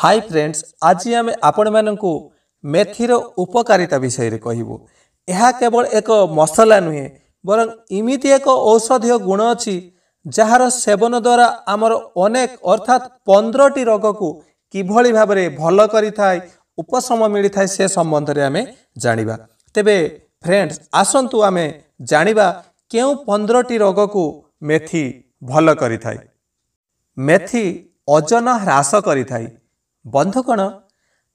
high friends ଆଜି ଆମେ ଆପଣମାନଙ୍କୁ ମେଥିର ଉପକାରିତା ବିଷୟରେ କହିବୁ ଏହା କେବଳ ଏକ ମସଲା ନୁହେଁ ବରଂ ଏମିତି ଏକ ଔଷଧୀୟ ଗୁଣ ଅଛି ଯାହାର ସେବନ ଦ୍ୱାରା ଆମର ଅନେକ ଅର୍ଥାତ୍ ପନ୍ଦରଟି ରୋଗକୁ କିଭଳି ଭାବରେ ଭଲ କରିଥାଏ ଉପଶମ ମିଳିଥାଏ ସେ ସମ୍ବନ୍ଧରେ ଆମେ ଜାଣିବା ତେବେ ଫ୍ରେଣ୍ଡସ୍ ଆସନ୍ତୁ ଆମେ ଜାଣିବା କେଉଁ ପନ୍ଦରଟି ରୋଗକୁ ମେଥି ଭଲ କରିଥାଏ ମେଥି ଓଜନ ହ୍ରାସ କରିଥାଏ ବନ୍ଧୁକଣ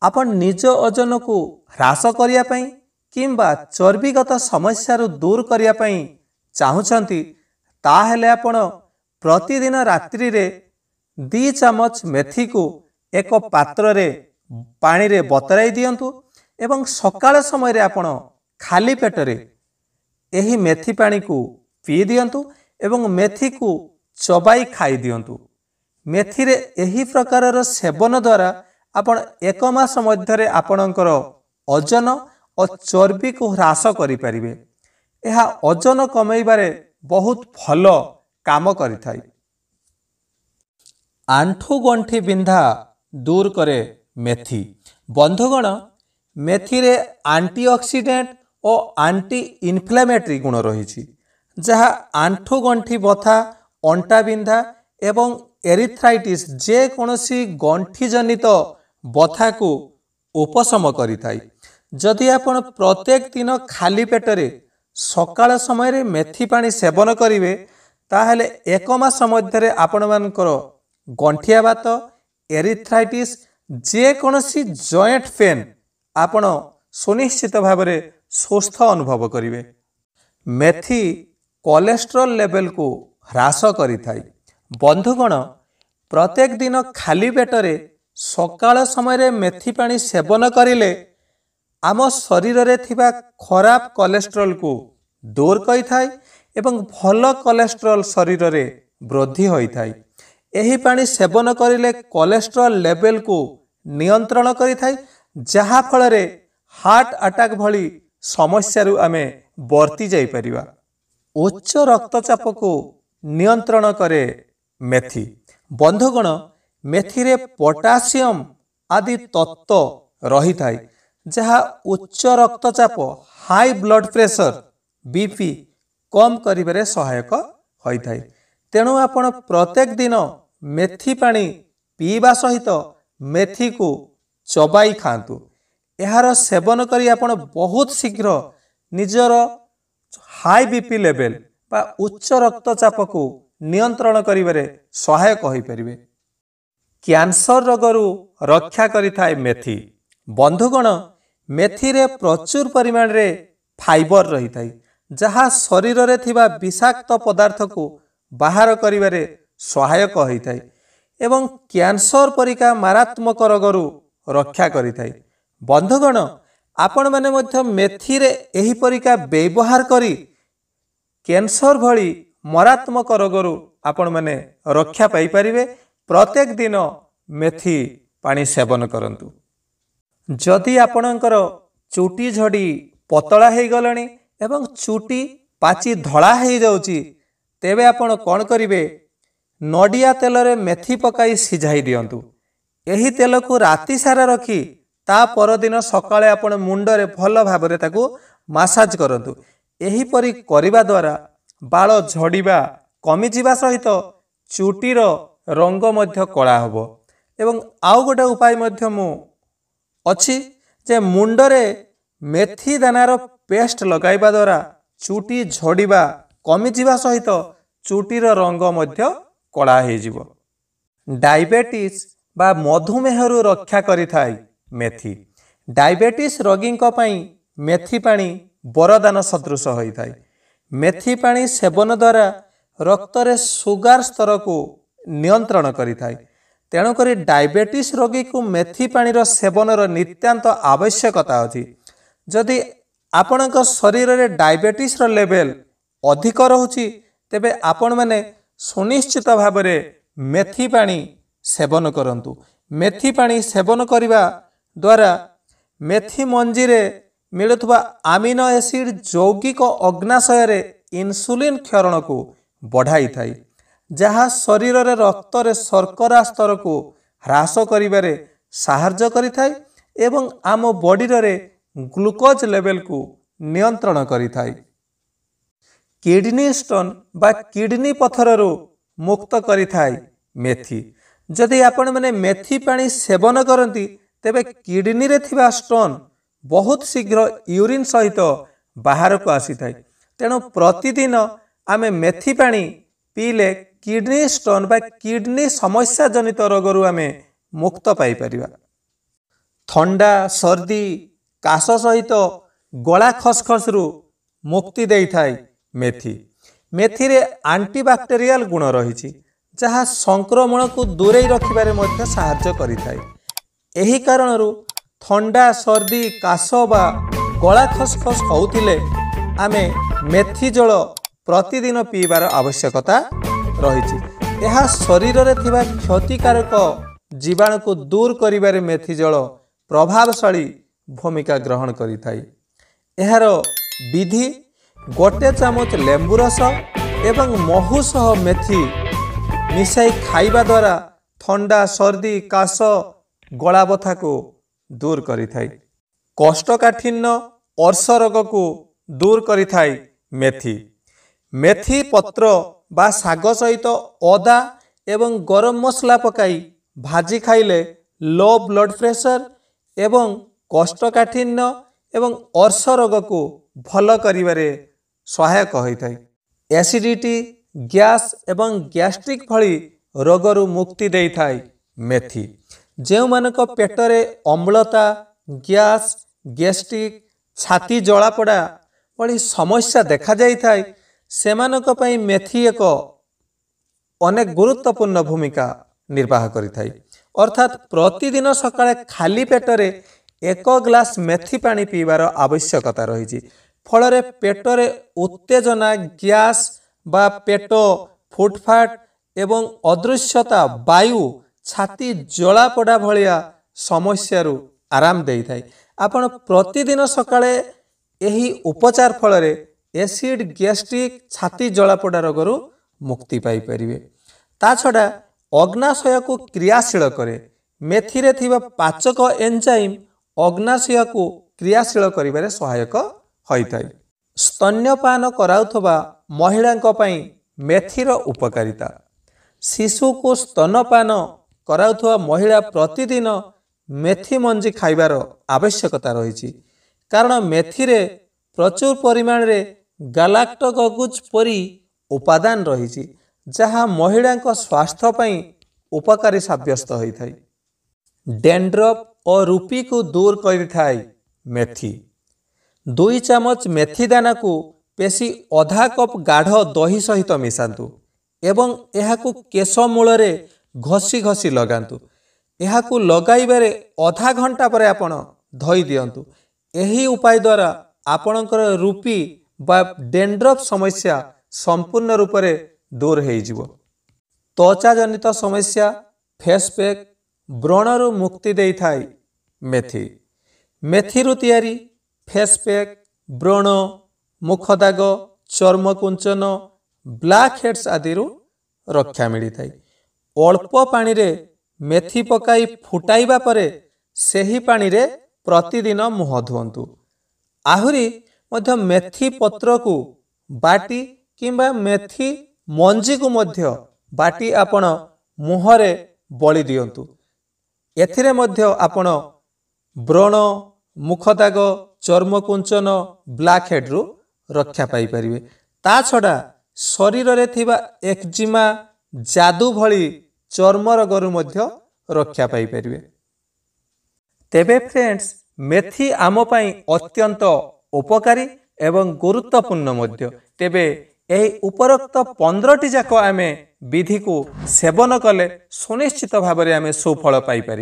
ଆପଣ ନିଜ ଓଜନକୁ ହ୍ରାସ କରିବା ପାଇଁ କିମ୍ବା ଚର୍ବିଗତ ସମସ୍ୟାରୁ ଦୂର କରିବା ପାଇଁ ଚାହୁଁଛନ୍ତି ତାହେଲେ ଆପଣ ପ୍ରତିଦିନ ରାତ୍ରିରେ ଦୁଇ ଚାମଚ ମେଥିକୁ ଏକ ପାତ୍ରରେ ପାଣିରେ ବତରାଇ ଦିଅନ୍ତୁ ଏବଂ ସକାଳ ସମୟରେ ଆପଣ ଖାଲି ପେଟରେ ଏହି ମେଥି ପାଣିକୁ ପିଇ ଦିଅନ୍ତୁ ଏବଂ ମେଥିକୁ ଚବାଇ ଖାଇ ଦିଅନ୍ତୁ ମେଥିରେ ଏହି ପ୍ରକାରର ସେବନ ଦ୍ୱାରା ଆପଣ ଏକ ମାସ ମଧ୍ୟରେ ଆପଣଙ୍କର ଓଜନ ଓ ଚର୍ବିକୁ ହ୍ରାସ କରିପାରିବେ ଏହା ଓଜନ କମାଇବାରେ ବହୁତ ଭଲ କାମ କରିଥାଏ ଆଣ୍ଠୁ ଗଣ୍ଠି ବିନ୍ଧା ଦୂର କରେ ମେଥି ବନ୍ଧୁଗଣ ମେଥିରେ ଆଣ୍ଟି ଅକ୍ସିଡେଣ୍ଟ ଓ ଆଣ୍ଟି ଇନଫ୍ଲାମେଟରୀ ଗୁଣ ରହିଛି ଯାହା ଆଣ୍ଠୁ ଗଣ୍ଠି ବଥା ଅଣ୍ଟା ବିନ୍ଧା ଏବଂ ଏରିଥ୍ରାଇଟିସ୍ ଯେକୌଣସି ଗଣ୍ଠିଜନିତ ବଥାକୁ ଉପଶମ କରିଥାଏ ଯଦି ଆପଣ ପ୍ରତ୍ୟେକ ଦିନ ଖାଲି ପେଟରେ ସକାଳ ସମୟରେ ମେଥି ପାଣି ସେବନ କରିବେ ତାହେଲେ ଏକ ମାସ ମଧ୍ୟରେ ଆପଣମାନଙ୍କର ଗଣ୍ଠିଆ ବାତ ଏରିଥ୍ରାଇଟିସ୍ ଯେକୌଣସି ଜଏଣ୍ଟ ପେନ୍ ଆପଣ ସୁନିଶ୍ଚିତ ଭାବରେ ସୁସ୍ଥ ଅନୁଭବ କରିବେ ମେଥି କୋଲେଷ୍ଟ୍ରଲ୍ ଲେଭେଲକୁ ହ୍ରାସ କରିଥାଏ ବନ୍ଧୁଗଣ ପ୍ରତ୍ୟେକ ଦିନ ଖାଲି ପେଟରେ ସକାଳ ସମୟରେ ମେଥି ପାଣି ସେବନ କରିଲେ ଆମ ଶରୀରରେ ଥିବା ଖରାପ କୋଲେଷ୍ଟ୍ରଲକୁ ଦୂର କରିଥାଏ ଏବଂ ଭଲ କୋଲେଷ୍ଟ୍ରଲ ଶରୀରରେ ବୃଦ୍ଧି ହୋଇଥାଏ ଏହି ପାଣି ସେବନ କରିଲେ କୋଲେଷ୍ଟ୍ରଲ ଲେବେଲକୁ ନିୟନ୍ତ୍ରଣ କରିଥାଏ ଯାହାଫଳରେ ହାର୍ଟ ଆଟାକ୍ ଭଳି ସମସ୍ୟାରୁ ଆମେ ବର୍ତ୍ତି ଯାଇପାରିବା ଉଚ୍ଚ ରକ୍ତଚାପକୁ ନିୟନ୍ତ୍ରଣ କରେ ମେଥି ବନ୍ଧୁଗଣ ମେଥିରେ ପଟାସିୟମ ଆଦି ତତ୍ତ୍ୱ ରହିଥାଏ ଯାହା ଉଚ୍ଚ ରକ୍ତଚାପ ହାଇ ବ୍ଲଡ଼ ପ୍ରେସର ବିପି କମ୍ କରିବାରେ ସହାୟକ ହୋଇଥାଏ ତେଣୁ ଆପଣ ପ୍ରତ୍ୟେକ ଦିନ ମେଥି ପାଣି ପିଇବା ସହିତ ମେଥିକୁ ଚବାଇ ଖାଆନ୍ତୁ ଏହାର ସେବନ କରି ଆପଣ ବହୁତ ଶୀଘ୍ର ନିଜର ହାଇ ବିପି ଲେଭେଲ ବା ଉଚ୍ଚ ରକ୍ତଚାପକୁ ନିୟନ୍ତ୍ରଣ କରିବାରେ ସହାୟକ ହୋଇପାରିବେ କ୍ୟାନ୍ସର ରୋଗରୁ ରକ୍ଷା କରିଥାଏ ମେଥି ବନ୍ଧୁଗଣ ମେଥିରେ ପ୍ରଚୁର ପରିମାଣରେ ଫାଇବର ରହିଥାଏ ଯାହା ଶରୀରରେ ଥିବା ବିଷାକ୍ତ ପଦାର୍ଥକୁ ବାହାର କରିବାରେ ସହାୟକ ହୋଇଥାଏ ଏବଂ କ୍ୟାନ୍ସର ପରିକା ମାରାତ୍ମକ ରୋଗରୁ ରକ୍ଷା କରିଥାଏ ବନ୍ଧୁଗଣ ଆପଣମାନେ ମଧ୍ୟ ମେଥିରେ ଏହି ପରିକା ବ୍ୟବହାର କରି କ୍ୟାନ୍ସର ଭଳି ମରାତ୍ମକ ରୋଗରୁ ଆପଣମାନେ ରକ୍ଷା ପାଇପାରିବେ ପ୍ରତ୍ୟେକ ଦିନ ମେଥି ପାଣି ସେବନ କରନ୍ତୁ ଯଦି ଆପଣଙ୍କର ଚୁଟି ଝଡ଼ି ପତଳା ହୋଇଗଲାଣି ଏବଂ ଚୁଟି ପାଚି ଧଳା ହୋଇଯାଉଛି ତେବେ ଆପଣ କ'ଣ କରିବେ ନଡ଼ିଆ ତେଲରେ ମେଥି ପକାଇ ସିଝାଇ ଦିଅନ୍ତୁ ଏହି ତେଲକୁ ରାତି ସାରା ରଖି ତା ପରଦିନ ସକାଳେ ଆପଣ ମୁଣ୍ଡରେ ଭଲ ଭାବରେ ତାକୁ ମାସାଜ କରନ୍ତୁ ଏହିପରି କରିବା ଦ୍ୱାରା ବାଳ ଝଡ଼ିବା କମିଯିବା ସହିତ ଚୁଟିର ରଙ୍ଗ ମଧ୍ୟ କଳା ହେବ ଏବଂ ଆଉ ଗୋଟେ ଉପାୟ ମଧ୍ୟ ମୁଁ ଅଛି ଯେ ମୁଣ୍ଡରେ ମେଥି ଦାନାର ପେଷ୍ଟ ଲଗାଇବା ଦ୍ୱାରା ଚୁଟି ଝଡ଼ିବା କମିଯିବା ସହିତ ଚୁଟିର ରଙ୍ଗ ମଧ୍ୟ କଳା ହୋଇଯିବ ଡାଇବେଟିସ୍ ବା ମଧୁମେହରୁ ରକ୍ଷା କରିଥାଏ ମେଥି ଡାଇବେଟିସ୍ ରୋଗୀଙ୍କ ପାଇଁ ମେଥି ପାଣି ବରଦାନ ସଦୃଶ ହୋଇଥାଏ ମେଥି ପାଣି ସେବନ ଦ୍ୱାରା ରକ୍ତରେ ସୁଗାର ସ୍ତରକୁ ନିୟନ୍ତ୍ରଣ କରିଥାଏ ତେଣୁକରି ଡାଇବେଟିସ୍ ରୋଗୀକୁ ମେଥି ପାଣିର ସେବନର ନିତ୍ୟାନ୍ତ ଆବଶ୍ୟକତା ଅଛି ଯଦି ଆପଣଙ୍କ ଶରୀରରେ ଡାଇବେଟିସ୍ର ଲେଭେଲ ଅଧିକ ରହୁଛି ତେବେ ଆପଣମାନେ ସୁନିଶ୍ଚିତ ଭାବରେ ମେଥି ପାଣି ସେବନ କରନ୍ତୁ ମେଥି ପାଣି ସେବନ କରିବା ଦ୍ୱାରା ମେଥି ମଞ୍ଜିରେ ମିଳୁଥିବା ଆମିନୋ ଏସିଡ୍ ଯୌଗିକ ଅଗ୍ନାଶୟରେ ଇନ୍ସୁଲିନ୍ କ୍ଷରଣକୁ ବଢ଼ାଇଥାଏ ଯାହା ଶରୀରରେ ରକ୍ତରେ ଶର୍କରା ସ୍ତରକୁ ହ୍ରାସ କରିବାରେ ସାହାଯ୍ୟ କରିଥାଏ ଏବଂ ଆମ ବଡ଼ିରେ ଗ୍ଲୁକୋଜ୍ ଲେଭେଲକୁ ନିୟନ୍ତ୍ରଣ କରିଥାଏ କିଡ଼ନୀ ଷ୍ଟୋନ୍ ବା କିଡ଼ନୀ ପଥରରୁ ମୁକ୍ତ କରିଥାଏ ମେଥି ଯଦି ଆପଣମାନେ ମେଥି ପାଣି ସେବନ କରନ୍ତି ତେବେ କିଡ଼ନୀରେ ଥିବା ଷ୍ଟୋନ୍ ବହୁତ ଶୀଘ୍ର ୟୁରିନ୍ ସହିତ ବାହାରକୁ ଆସିଥାଏ ତେଣୁ ପ୍ରତିଦିନ ଆମେ ମେଥି ପାଣି ପିଇଲେ କିଡ଼ନୀ ଷ୍ଟୋନ୍ ବା କିଡ଼ନୀ ସମସ୍ୟା ଜନିତ ରୋଗରୁ ଆମେ ମୁକ୍ତ ପାଇପାରିବା ଥଣ୍ଡା ସର୍ଦ୍ଦି କାଶ ସହିତ ଗଳା ଖସ ଖସରୁ ମୁକ୍ତି ଦେଇଥାଏ ମେଥି ମେଥିରେ ଆଣ୍ଟିବାକ୍ଟେରିଆଲ ଗୁଣ ରହିଛି ଯାହା ସଂକ୍ରମଣକୁ ଦୂରେଇ ରଖିବାରେ ମଧ୍ୟ ସାହାଯ୍ୟ କରିଥାଏ ଏହି କାରଣରୁ ଥଣ୍ଡା ସର୍ଦ୍ଦି କାଶ ବା ଗଳା ଖସ ଖସ ହେଉଥିଲେ ଆମେ ମେଥି ଜଳ ପ୍ରତିଦିନ ପିଇବାର ଆବଶ୍ୟକତା ରହିଛି ଏହା ଶରୀରରେ ଥିବା କ୍ଷତିକାରକ ଜୀବାଣୁକୁ ଦୂର କରିବାରେ ମେଥି ଜଳ ପ୍ରଭାବଶାଳୀ ଭୂମିକା ଗ୍ରହଣ କରିଥାଏ ଏହାର ବିଧି ଗୋଟେ ଚାମଚ ଲେମ୍ବୁ ରସ ଏବଂ ମହୁ ସହ ମେଥି ମିଶାଇ ଖାଇବା ଦ୍ୱାରା ଥଣ୍ଡା ସର୍ଦ୍ଦି କାଶ ଗଳାବଥାକୁ ଦୂର କରିଥାଏ କୋଷ୍ଠକାଠିନ୍ୟ ଅର୍ଶ ରୋଗକୁ ଦୂର କରିଥାଏ ମେଥି ମେଥି ପତ୍ର ବା ଶାଗ ସହିତ ଅଦା ଏବଂ ଗରମ ମସଲା ପକାଇ ଭାଜି ଖାଇଲେ ଲୋ ବ୍ଲଡ଼ ପ୍ରେସର ଏବଂ କୋଷ୍ଠକାଠିନ୍ୟ ଏବଂ ଅର୍ଶ ରୋଗକୁ ଭଲ କରିବାରେ ସହାୟକ ହୋଇଥାଏ ଏସିଡ଼ିଟି ଗ୍ୟାସ୍ ଏବଂ ଗ୍ୟାଷ୍ଟ୍ରିକ୍ ଭଳି ରୋଗରୁ ମୁକ୍ତି ଦେଇଥାଏ ମେଥି ଯେଉଁମାନଙ୍କ ପେଟରେ ଅମ୍ଳତା ଗ୍ୟାସ୍ ଗ୍ୟାଷ୍ଟ୍ରିକ୍ ଛାତି ଜଳାପୋଡ଼ା ଭଳି ସମସ୍ୟା ଦେଖାଯାଇଥାଏ ସେମାନଙ୍କ ପାଇଁ ମେଥି ଏକ ଅନେକ ଗୁରୁତ୍ୱପୂର୍ଣ୍ଣ ଭୂମିକା ନିର୍ବାହ କରିଥାଏ ଅର୍ଥାତ୍ ପ୍ରତିଦିନ ସକାଳେ ଖାଲି ପେଟରେ ଏକ ଗ୍ଲାସ୍ ମେଥି ପାଣି ପିଇବାର ଆବଶ୍ୟକତା ରହିଛି ଫଳରେ ପେଟରେ ଉତ୍ତେଜନା ଗ୍ୟାସ୍ ବା ପେଟ ଫୁଟଫାଟ ଏବଂ ଅଦୃଶ୍ୟତା ବାୟୁ ଛାତି ଜଳାପୋଡ଼ା ଭଳିଆ ସମସ୍ୟାରୁ ଆରାମ ଦେଇଥାଏ ଆପଣ ପ୍ରତିଦିନ ସକାଳେ ଏହି ଉପଚାର ଫଳରେ ଏସିଡ୍ ଗ୍ୟାଷ୍ଟ୍ରିକ୍ ଛାତି ଜଳାପୋଡ଼ା ରୋଗରୁ ମୁକ୍ତି ପାଇପାରିବେ ତା ଛଡ଼ା ଅଗ୍ନାଶୟକୁ କ୍ରିୟାଶୀଳ କରେ ମେଥିରେ ଥିବା ପାଚକ ଏନ୍ଜାଇମ୍ ଅଗ୍ନାଶୟକୁ କ୍ରିୟାଶୀଳ କରିବାରେ ସହାୟକ ହୋଇଥାଏ ସ୍ତନ୍ୟପାନ କରାଉଥିବା ମହିଳାଙ୍କ ପାଇଁ ମେଥିର ଉପକାରିତା ଶିଶୁକୁ ସ୍ତନପାନ କରାଉଥିବା ମହିଳା ପ୍ରତିଦିନ ମେଥି ମଞ୍ଜି ଖାଇବାର ଆବଶ୍ୟକତା ରହିଛି କାରଣ ମେଥିରେ ପ୍ରଚୁର ପରିମାଣରେ ଗାଲାକ୍ଟଗଗୁଜ ପରି ଉପାଦାନ ରହିଛି ଯାହା ମହିଳାଙ୍କ ସ୍ୱାସ୍ଥ୍ୟ ପାଇଁ ଉପକାରୀ ସାବ୍ୟସ୍ତ ହୋଇଥାଏ ଡେଣ୍ଡ୍ରପ ଓ ରୁପିକୁ ଦୂର କରିଥାଏ ମେଥି ଦୁଇ ଚାମଚ ମେଥି ଦାନାକୁ ବେଶୀ ଅଧା କପ୍ ଗାଢ଼ ଦହି ସହିତ ମିଶାନ୍ତୁ ଏବଂ ଏହାକୁ କେଶ ମୂଳରେ ଘଷି ଘଷି ଲଗାନ୍ତୁ ଏହାକୁ ଲଗାଇବାରେ ଅଧା ଘଣ୍ଟା ପରେ ଆପଣ ଧୋଇ ଦିଅନ୍ତୁ ଏହି ଉପାୟ ଦ୍ୱାରା ଆପଣଙ୍କର ରୁପି ବା ଡେଣ୍ଡ୍ରପ୍ ସମସ୍ୟା ସମ୍ପୂର୍ଣ୍ଣ ରୂପରେ ଦୂର ହୋଇଯିବ ତ୍ୱଚା ଜନିତ ସମସ୍ୟା ଫେସ୍ ପ୍ୟାକ୍ ବ୍ରଣରୁ ମୁକ୍ତି ଦେଇଥାଏ ମେଥି ମେଥିରୁ ତିଆରି ଫେସ୍ ପ୍ୟାକ୍ ବ୍ରଣ ମୁଖଦାଗ ଚର୍ମକୁଞ୍ଚନ ବ୍ଲାକ୍ ହେଡ଼୍ସ ଆଦିରୁ ରକ୍ଷା ମିଳିଥାଏ ଅଳ୍ପ ପାଣିରେ ମେଥି ପକାଇ ଫୁଟାଇବା ପରେ ସେହି ପାଣିରେ ପ୍ରତିଦିନ ମୁହଁ ଧୁଅନ୍ତୁ ଆହୁରି ମଧ୍ୟ ମେଥି ପତ୍ରକୁ ବାଟି କିମ୍ବା ମେଥି ମଞ୍ଜିକୁ ମଧ୍ୟ ବାଟି ଆପଣ ମୁହଁରେ ବଳି ଦିଅନ୍ତୁ ଏଥିରେ ମଧ୍ୟ ଆପଣ ବ୍ରଣ ମୁଖଦାଗ ଚର୍ମକୁଞ୍ଚନ ହେଡ଼୍ରୁ ରକ୍ଷା ପାଇପାରିବେ ତା ଛଡ଼ା ଶରୀରରେ ଥିବା ଏକ୍ଜିମା ଯାଦୁ ଭଳି ଚର୍ମରୋଗରୁ ମଧ୍ୟ ରକ୍ଷା ପାଇପାରିବେ ତେବେ ଫ୍ରେଣ୍ଡସ୍ ମେଥି ଆମ ପାଇଁ ଅତ୍ୟନ୍ତ ଉପକାରୀ ଏବଂ ଗୁରୁତ୍ୱପୂର୍ଣ୍ଣ ମଧ୍ୟ ତେବେ ଏହି ଉପରୋକ୍ତ ପନ୍ଦରଟି ଯାକ ଆମେ ବିଧିକୁ ସେବନ କଲେ ସୁନିଶ୍ଚିତ ଭାବରେ ଆମେ ସୁଫଳ ପାଇପାରିବା